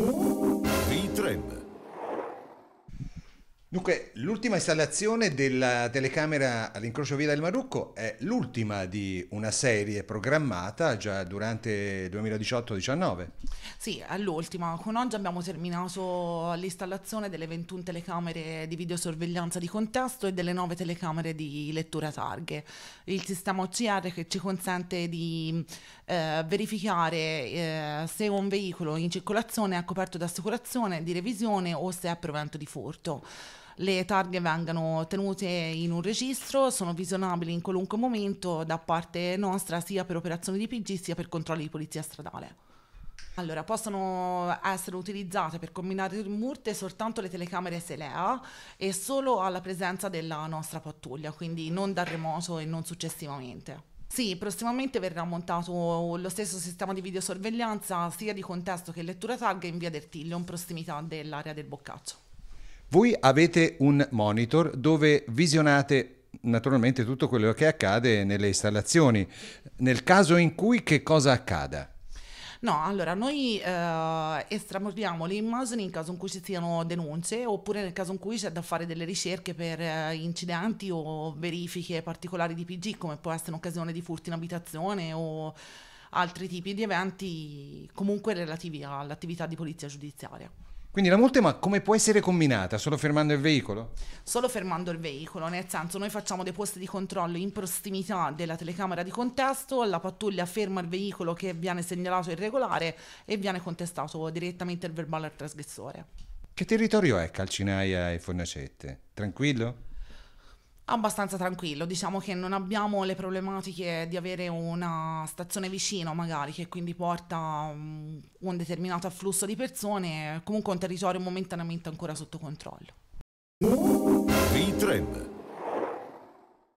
Ooh. Dunque, l'ultima installazione della telecamera all'incrocio Via del Marucco è l'ultima di una serie programmata già durante 2018-19. Sì, è l'ultima. Con oggi abbiamo terminato l'installazione delle 21 telecamere di videosorveglianza di contesto e delle 9 telecamere di lettura targhe. Il sistema OCR che ci consente di eh, verificare eh, se un veicolo in circolazione è coperto da assicurazione, di revisione o se è provento di furto le targhe vengano tenute in un registro, sono visionabili in qualunque momento da parte nostra sia per operazioni di PG sia per controlli di polizia stradale. Allora, possono essere utilizzate per combinare murte soltanto le telecamere Selea e solo alla presenza della nostra pattuglia, quindi non dal remoto e non successivamente. Sì, prossimamente verrà montato lo stesso sistema di videosorveglianza sia di contesto che lettura tag in via del Tiglio, in prossimità dell'area del Boccaccio. Voi avete un monitor dove visionate naturalmente tutto quello che accade nelle installazioni. Nel caso in cui che cosa accada? No, allora noi eh, estremodiamo le immagini in caso in cui ci siano denunce oppure nel caso in cui c'è da fare delle ricerche per eh, incidenti o verifiche particolari di PG come può essere un'occasione di furti in abitazione o altri tipi di eventi comunque relativi all'attività di polizia giudiziaria. Quindi la multa ma come può essere combinata? Solo fermando il veicolo? Solo fermando il veicolo, nel senso noi facciamo dei posti di controllo in prossimità della telecamera di contesto, la pattuglia ferma il veicolo che viene segnalato irregolare e viene contestato direttamente il verbale al trasgressore. Che territorio è Calcinaia e Fornacette? Tranquillo? abbastanza tranquillo, diciamo che non abbiamo le problematiche di avere una stazione vicino magari che quindi porta mm, un, determinato afflusso di persone, comunque un territorio momentaneamente ancora sotto controllo. V-Trend